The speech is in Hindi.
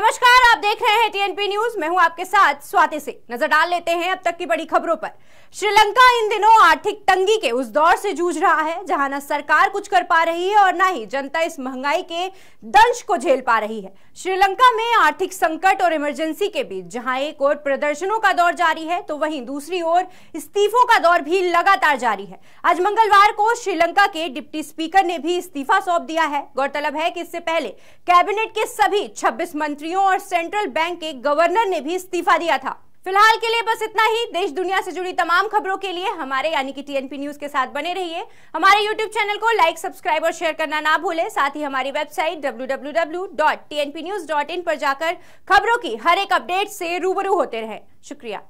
नमस्कार आप देख रहे हैं टीएनपी न्यूज मैं हूं आपके साथ स्वाति से नजर डाल लेते हैं अब तक की बड़ी खबरों पर श्रीलंका इन दिनों आर्थिक तंगी के उस दौर से जूझ रहा है जहां न सरकार कुछ कर पा रही है और न ही जनता इस महंगाई के दंश को झेल पा रही है श्रीलंका में आर्थिक संकट और इमरजेंसी के बीच जहां एक ओर प्रदर्शनों का दौर जारी है तो वहीं दूसरी ओर इस्तीफों का दौर भी लगातार जारी है आज मंगलवार को श्रीलंका के डिप्टी स्पीकर ने भी इस्तीफा सौंप दिया है गौरतलब है कि इससे पहले कैबिनेट के सभी छब्बीस मंत्री मंत्रियों और सेंट्रल बैंक के गवर्नर ने भी इस्तीफा दिया था फिलहाल के लिए बस इतना ही देश दुनिया से जुड़ी तमाम खबरों के लिए हमारे यानी कि टीएनपी न्यूज के साथ बने रहिए हमारे यूट्यूब चैनल को लाइक सब्सक्राइब और शेयर करना ना भूले साथ ही हमारी वेबसाइट डब्ल्यू पर जाकर खबरों की हर एक अपडेट से रूबरू होते रहे शुक्रिया